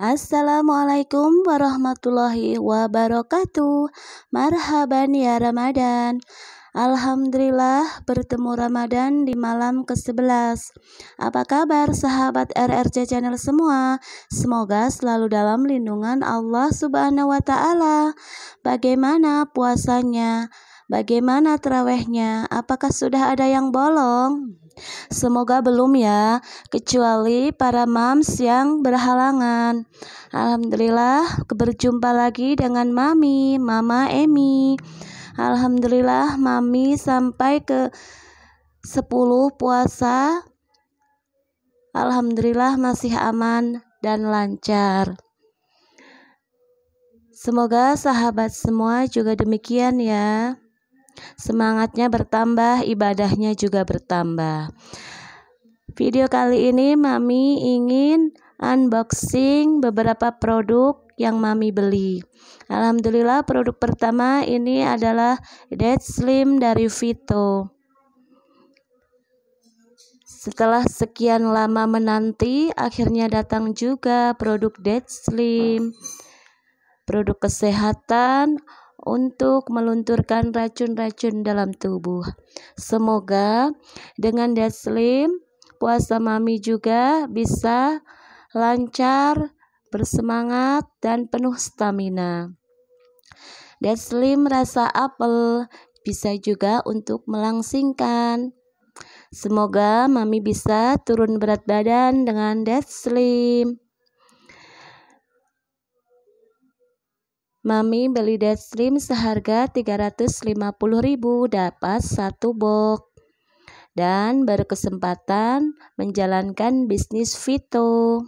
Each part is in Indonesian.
Assalamualaikum warahmatullahi wabarakatuh. Marhaban ya Ramadan. Alhamdulillah bertemu Ramadan di malam ke-11. Apa kabar sahabat RRC Channel semua? Semoga selalu dalam lindungan Allah Subhanahu wa taala. Bagaimana puasanya? Bagaimana terawehnya? Apakah sudah ada yang bolong? Semoga belum ya, kecuali para mams yang berhalangan. Alhamdulillah, berjumpa lagi dengan Mami, Mama Emi. Alhamdulillah, Mami sampai ke 10 puasa. Alhamdulillah masih aman dan lancar. Semoga sahabat semua juga demikian ya. Semangatnya bertambah, ibadahnya juga bertambah. Video kali ini Mami ingin unboxing beberapa produk yang Mami beli. Alhamdulillah produk pertama ini adalah Dead Slim dari Vito. Setelah sekian lama menanti, akhirnya datang juga produk Dead Slim, produk kesehatan, untuk melunturkan racun-racun dalam tubuh. Semoga dengan Daslim puasa mami juga bisa lancar, bersemangat dan penuh stamina. Daslim rasa apel bisa juga untuk melangsingkan. Semoga mami bisa turun berat badan dengan Daslim. Mami beli stream seharga 350.000 dapat satu box dan berkesempatan menjalankan bisnis Vito.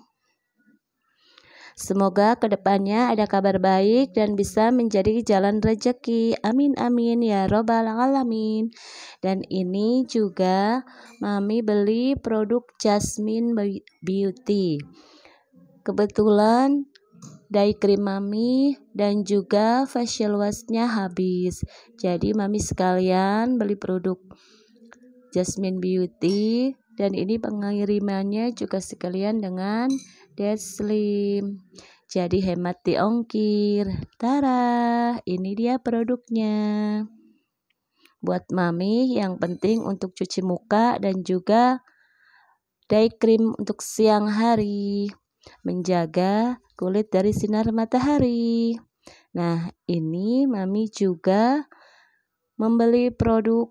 Semoga kedepannya ada kabar baik dan bisa menjadi jalan rejeki. Amin amin ya robbal alamin. Dan ini juga mami beli produk Jasmine Beauty. Kebetulan Day cream mami dan juga facial washnya habis. Jadi mami sekalian beli produk Jasmine Beauty dan ini pengirimannya juga sekalian dengan Dead Slim. Jadi hemat di ongkir. Tara, ini dia produknya. Buat mami yang penting untuk cuci muka dan juga day cream untuk siang hari menjaga kulit dari sinar matahari. Nah, ini Mami juga membeli produk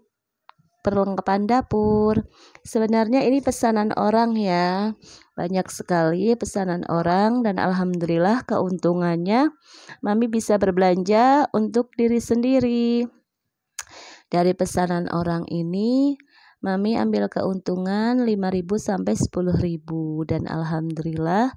perlengkapan dapur. Sebenarnya ini pesanan orang ya. Banyak sekali pesanan orang dan alhamdulillah keuntungannya Mami bisa berbelanja untuk diri sendiri. Dari pesanan orang ini, Mami ambil keuntungan 5.000 sampai 10.000 dan alhamdulillah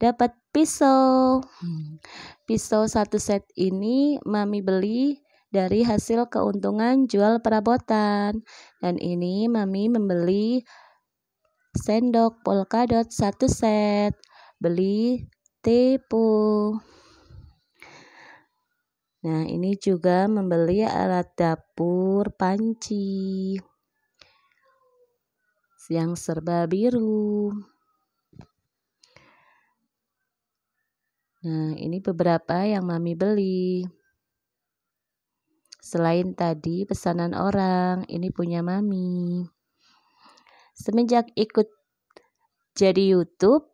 dapat pisau. Hmm. Pisau satu set ini Mami beli dari hasil keuntungan jual perabotan. Dan ini Mami membeli sendok polkadot satu set. Beli tepung. Nah, ini juga membeli alat dapur panci yang serba biru. Nah, ini beberapa yang Mami beli. Selain tadi pesanan orang, ini punya Mami. Semenjak ikut jadi YouTube,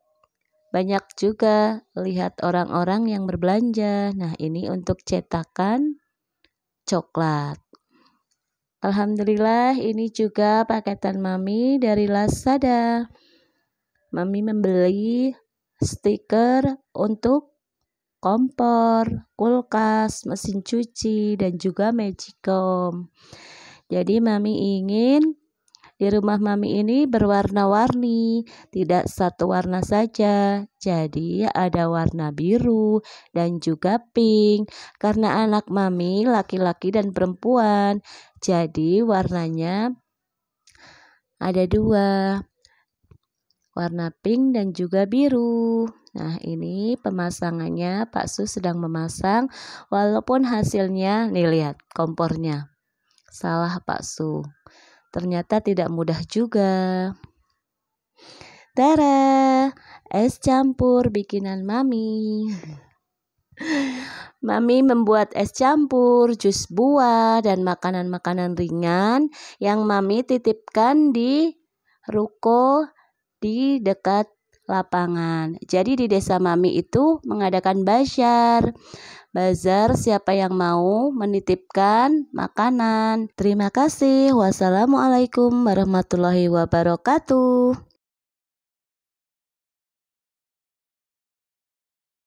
banyak juga lihat orang-orang yang berbelanja. Nah, ini untuk cetakan coklat. Alhamdulillah ini juga paketan Mami dari Lazada. Mami membeli stiker untuk kompor, kulkas, mesin cuci, dan juga magicom. Jadi Mami ingin di rumah mami ini berwarna-warni, tidak satu warna saja. Jadi ada warna biru dan juga pink. Karena anak mami laki-laki dan perempuan, jadi warnanya ada dua. Warna pink dan juga biru. Nah, ini pemasangannya Pak Su sedang memasang walaupun hasilnya nih lihat kompornya. Salah Pak Su. Ternyata tidak mudah juga. Tara, es campur bikinan mami. Mami membuat es campur, jus buah, dan makanan-makanan ringan yang Mami titipkan di ruko di dekat lapangan. Jadi di desa Mami itu mengadakan bazar. Bazar siapa yang mau menitipkan makanan. Terima kasih. Wassalamualaikum warahmatullahi wabarakatuh.